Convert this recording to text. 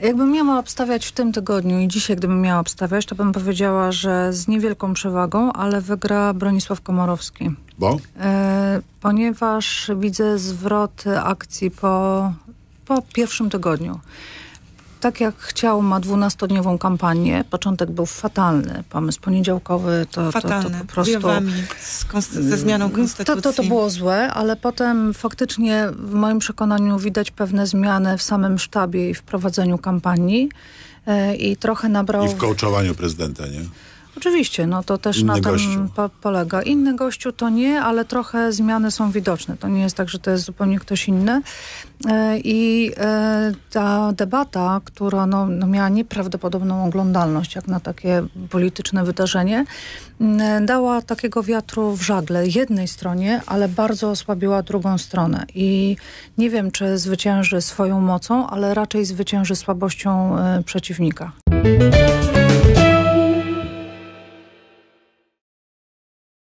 Jakbym miała obstawiać w tym tygodniu i dzisiaj, gdybym miała obstawiać, to bym powiedziała, że z niewielką przewagą, ale wygra Bronisław Komorowski. Bo? E, ponieważ widzę zwrot akcji po, po pierwszym tygodniu tak jak chciał, ma dwunastodniową kampanię. Początek był fatalny. Pomysł poniedziałkowy to, fatalny. to, to po prostu... Wiewami z ze zmianą konstytucji. Mm, to, to, to było złe, ale potem faktycznie w moim przekonaniu widać pewne zmiany w samym sztabie i w prowadzeniu kampanii e, i trochę nabrał... I w kołczowaniu prezydenta, nie? Oczywiście, no to też Inny na tym po polega. Inny gościu to nie, ale trochę zmiany są widoczne. To nie jest tak, że to jest zupełnie ktoś inny. E, I e, ta debata, która no, no miała nieprawdopodobną oglądalność, jak na takie polityczne wydarzenie, dała takiego wiatru w żagle jednej stronie, ale bardzo osłabiła drugą stronę. I nie wiem, czy zwycięży swoją mocą, ale raczej zwycięży słabością e, przeciwnika.